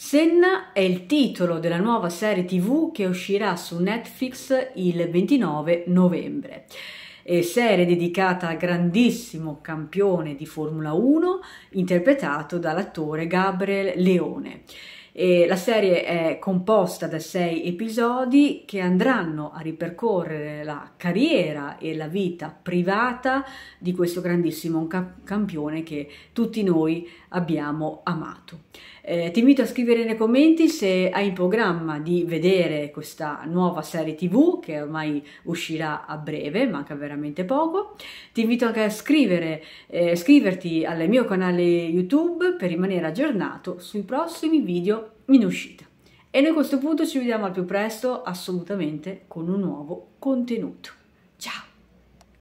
Senna è il titolo della nuova serie tv che uscirà su Netflix il 29 novembre. È serie dedicata al grandissimo campione di Formula 1 interpretato dall'attore Gabriel Leone. E la serie è composta da sei episodi che andranno a ripercorrere la carriera e la vita privata di questo grandissimo campione che tutti noi abbiamo amato. Eh, ti invito a scrivere nei commenti se hai in programma di vedere questa nuova serie tv che ormai uscirà a breve, manca veramente poco. Ti invito anche a scrivere, eh, iscriverti al mio canale YouTube per rimanere aggiornato sui prossimi video video in uscita. E noi a questo punto ci vediamo al più presto assolutamente con un nuovo contenuto.